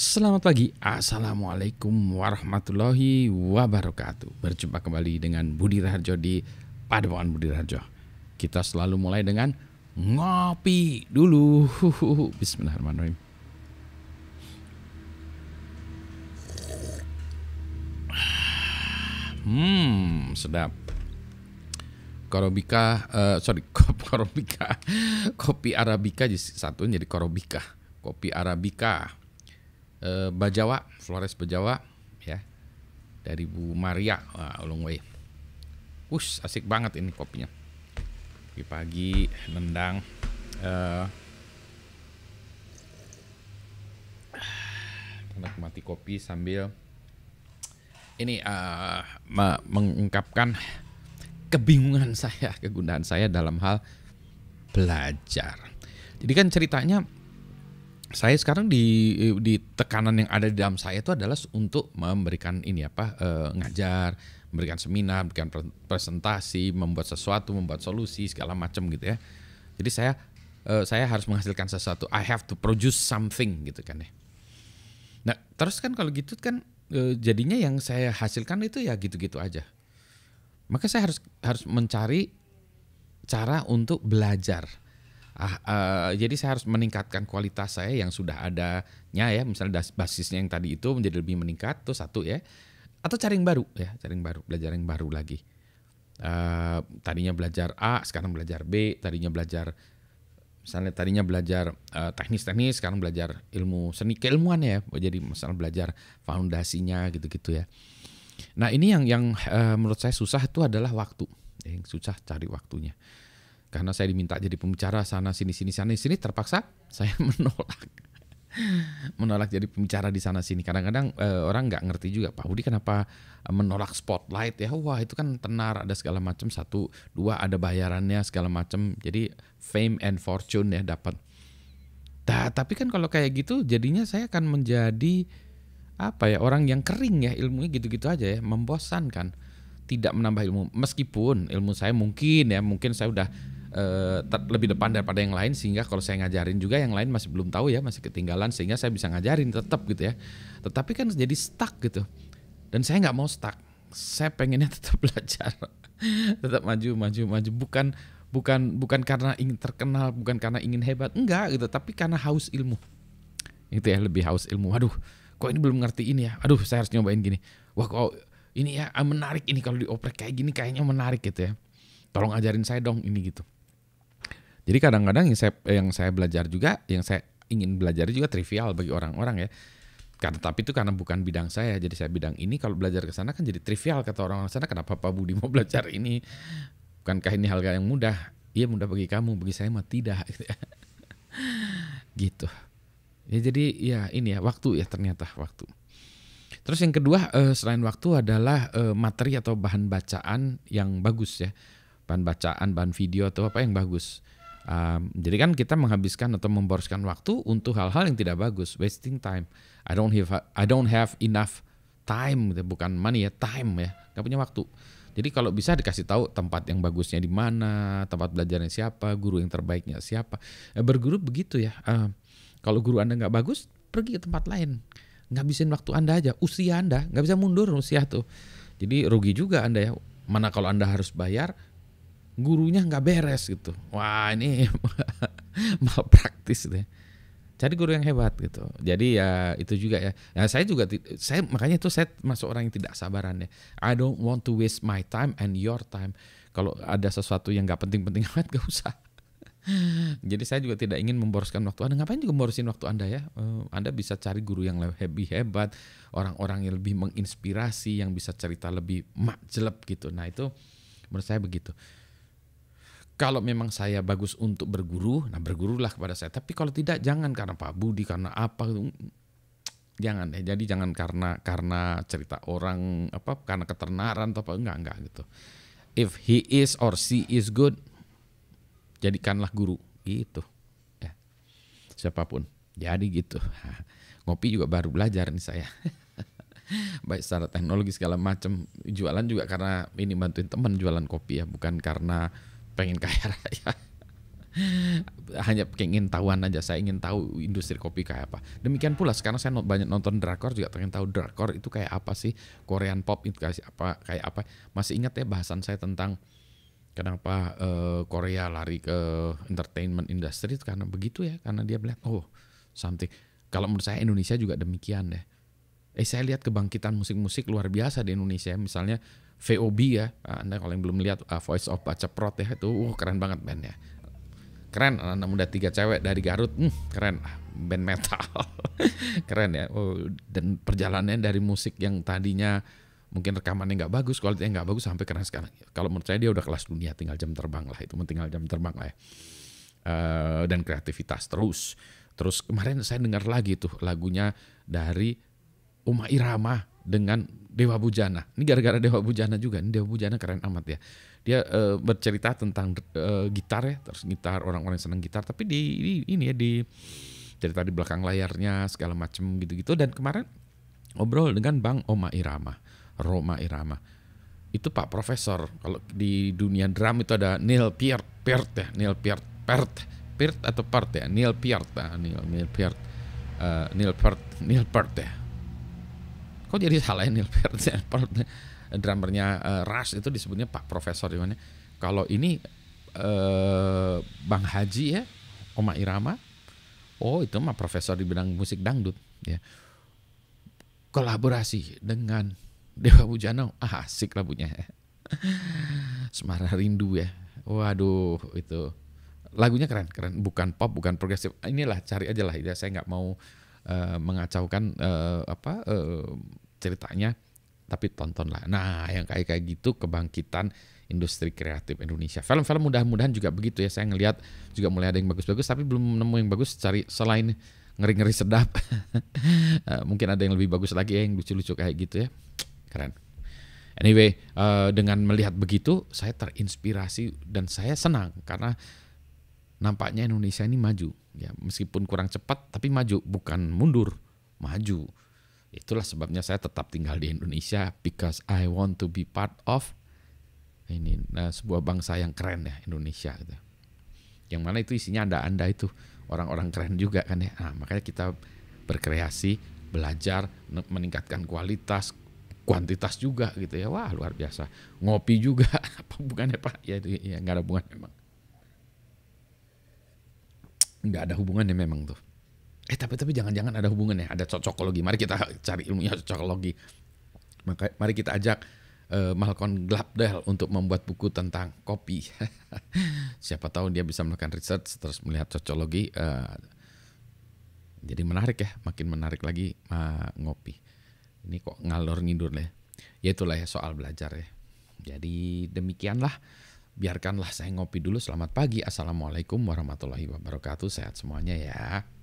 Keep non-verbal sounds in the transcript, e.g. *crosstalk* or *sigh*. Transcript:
Selamat pagi, Assalamualaikum warahmatullahi wabarakatuh Berjumpa kembali dengan Budi Raharjo di Padepokan Budi Raharjo Kita selalu mulai dengan ngopi dulu *laughs* Bismillahirrahmanirrahim Hmm, sedap Korobika, uh, sorry, *laughs* korobika, kopi Arabika jadi satu jadi korobika, kopi Arabika. Eh, Bajawa, Flores Bajawa ya. Dari Bu Maria Wah, Way. Wush, asik banget ini kopinya. Di pagi nendang uh, menikmati kopi sambil ini uh, mengungkapkan kebingungan *laughs* saya, kegundahan saya dalam hal belajar. Jadi kan ceritanya saya sekarang di di tekanan yang ada di dalam saya itu adalah untuk memberikan ini apa eh, ngajar, memberikan seminar, memberikan presentasi, membuat sesuatu, membuat solusi segala macam gitu ya. Jadi saya eh, saya harus menghasilkan sesuatu. I have to produce something gitu kan ya. Nah terus kan kalau gitu kan eh, jadinya yang saya hasilkan itu ya gitu-gitu aja. Maka saya harus harus mencari cara untuk belajar ah, uh, jadi saya harus meningkatkan kualitas saya yang sudah adanya ya misalnya basisnya yang tadi itu menjadi lebih meningkat tuh satu ya atau cari yang baru ya cari yang baru belajar yang baru lagi uh, tadinya belajar A sekarang belajar B tadinya belajar misalnya tadinya belajar eh, teknis-teknis uh, sekarang belajar ilmu seni keilmuan ya jadi misalnya belajar foundasinya gitu-gitu ya nah ini yang yang uh, menurut saya susah itu adalah waktu yang susah cari waktunya karena saya diminta jadi pembicara sana sini sini sana sini terpaksa saya *laughs* menolak menolak jadi pembicara di sana sini kadang-kadang eh, orang nggak ngerti juga Pak Budi kenapa eh, menolak spotlight ya wah itu kan tenar ada segala macam satu dua ada bayarannya segala macam jadi fame and fortune ya dapat nah, tapi kan kalau kayak gitu jadinya saya akan menjadi apa ya orang yang kering ya ilmunya gitu-gitu aja ya membosankan tidak menambah ilmu meskipun ilmu saya mungkin ya mungkin saya udah uh, lebih depan daripada yang lain sehingga kalau saya ngajarin juga yang lain masih belum tahu ya masih ketinggalan sehingga saya bisa ngajarin tetap gitu ya tetapi kan jadi stuck gitu dan saya nggak mau stuck saya pengennya *laughs* tetap belajar tetap maju maju maju bukan bukan bukan karena ingin terkenal bukan karena ingin hebat enggak gitu tapi karena haus ilmu itu ya lebih haus ilmu aduh kok ini belum ngerti ini ya aduh saya harus nyobain gini wah kok ini ya menarik ini kalau dioprek kayak gini kayaknya menarik gitu ya tolong ajarin saya dong ini gitu jadi kadang-kadang yang saya yang saya belajar juga, yang saya ingin belajar juga trivial bagi orang-orang ya. Karena tapi itu karena bukan bidang saya, jadi saya bidang ini kalau belajar ke sana kan jadi trivial kata orang-orang sana kenapa Pak Budi mau *laughs* belajar ini? Bukankah ini hal yang mudah? Iya mudah bagi kamu, bagi saya mah tidak. *laughs* gitu. Ya jadi ya ini ya waktu ya ternyata waktu. Terus yang kedua eh, selain waktu adalah eh, materi atau bahan bacaan yang bagus ya. Bahan bacaan, bahan video atau apa yang bagus Um, jadi kan kita menghabiskan atau memboroskan waktu untuk hal-hal yang tidak bagus, wasting time. I don't have I don't have enough time, gitu, bukan money ya, time ya, nggak punya waktu. Jadi kalau bisa dikasih tahu tempat yang bagusnya di mana, tempat belajarnya siapa, guru yang terbaiknya siapa. Eh, berguru begitu ya. Um, kalau guru anda nggak bagus, pergi ke tempat lain. Ngabisin waktu anda aja, usia anda nggak bisa mundur usia tuh. Jadi rugi juga anda ya. Mana kalau anda harus bayar, gurunya nggak beres gitu. Wah ini *laughs* praktis deh. Cari guru yang hebat gitu. Jadi ya itu juga ya. Nah, saya juga saya makanya itu saya masuk orang yang tidak sabaran ya. I don't want to waste my time and your time. Kalau ada sesuatu yang nggak penting-penting *laughs* amat gak usah. Jadi saya juga tidak ingin memboroskan waktu Anda. Ngapain juga memborosin waktu Anda ya? Eh, Anda bisa cari guru yang lebih hebat, orang-orang yang lebih menginspirasi, yang bisa cerita lebih makjelep gitu. Nah itu menurut saya begitu kalau memang saya bagus untuk berguru, nah bergurulah kepada saya. Tapi kalau tidak jangan karena Pak Budi, karena apa jangan ya. Jadi jangan karena karena cerita orang apa karena keternaran atau apa enggak enggak gitu. If he is or she is good, jadikanlah guru gitu. Ya. Siapapun. Jadi gitu. *laughs* Ngopi juga baru belajar nih saya. *laughs* Baik secara teknologi segala macam jualan juga karena ini bantuin teman jualan kopi ya, bukan karena pengen kaya *laughs* raya hanya pengen tahuan aja saya ingin tahu industri kopi kayak apa demikian pula sekarang saya banyak nonton drakor juga pengen tahu drakor itu kayak apa sih Korean pop itu kayak apa kayak apa masih ingat ya bahasan saya tentang kenapa uh, Korea lari ke entertainment industry itu karena begitu ya karena dia melihat oh something kalau menurut saya Indonesia juga demikian deh eh saya lihat kebangkitan musik-musik luar biasa di Indonesia misalnya VOB ya. Ah, Anda kalau yang belum lihat uh, Voice of Baca Prot ya itu uh, keren banget bandnya. Keren ah, anak muda tiga cewek dari Garut. Hmm, keren band metal. *laughs* keren ya. Uh, dan perjalanannya dari musik yang tadinya mungkin rekamannya nggak bagus, kualitasnya nggak bagus sampai keren sekarang. Kalau menurut saya dia udah kelas dunia, tinggal jam terbang lah itu, tinggal jam terbang lah ya. Uh, dan kreativitas terus. Terus kemarin saya dengar lagi tuh lagunya dari Uma Irama dengan Dewa Bujana. Ini gara-gara Dewa Bujana juga. Ini Dewa Bujana keren amat ya. Dia uh, bercerita tentang uh, gitar ya, terus gitar orang-orang yang senang gitar. Tapi di, di ini ya di cerita di belakang layarnya segala macem gitu-gitu. Dan kemarin ngobrol dengan Bang Oma Irama, Roma Irama. Itu Pak Profesor. Kalau di dunia drum itu ada Neil Peart, Peart ya, Neil Peart, Peart, Peart atau Peart ya, Neil Peart, ah, Neil Neil Peart, uh, Neil Peart, Neil Peart ya kok jadi salahin Nilbert drummernya uh, Rush itu disebutnya Pak Profesor gimana kalau ini uh, Bang Haji ya Oma Irama oh itu mah profesor di bidang musik dangdut ya kolaborasi dengan Dewa Bujana ah, asik lagunya ya. Semara Rindu ya waduh itu lagunya keren keren bukan pop bukan progresif inilah cari aja lah ya saya nggak mau Eh, mengacaukan uh, apa uh, ceritanya tapi tontonlah. Nah, yang kayak kayak gitu kebangkitan industri kreatif Indonesia. Film-film mudah-mudahan juga begitu ya. Saya ngelihat juga mulai ada yang bagus-bagus tapi belum nemu yang bagus cari selain ngeri-ngeri sedap. *laughs* Mungkin ada yang lebih bagus lagi ya yang lucu-lucu kayak gitu ya. Keren. Anyway, dengan melihat begitu saya terinspirasi dan saya senang karena nampaknya Indonesia ini maju ya meskipun kurang cepat tapi maju bukan mundur maju itulah sebabnya saya tetap tinggal di Indonesia because I want to be part of ini nah, sebuah bangsa yang keren ya Indonesia gitu. yang mana itu isinya ada anda itu orang-orang keren juga kan ya nah, makanya kita berkreasi belajar meningkatkan kualitas kuantitas juga gitu ya wah luar biasa ngopi juga *laughs* apa bukannya pak ya itu ya nggak ada bunga memang nggak ada hubungannya memang tuh. Eh tapi tapi jangan-jangan ada hubungannya, ada cocokologi. Mari kita cari ilmunya cocokologi. Maka mari kita ajak uh, Malcolm Gladwell untuk membuat buku tentang kopi. *laughs* Siapa tahu dia bisa melakukan riset terus melihat cocokologi. Uh, jadi menarik ya, makin menarik lagi uh, ngopi. Ini kok ngalor ngidur ya. Ya itulah ya soal belajar ya. Jadi demikianlah Biarkanlah saya ngopi dulu. Selamat pagi. Assalamualaikum warahmatullahi wabarakatuh. Sehat semuanya ya.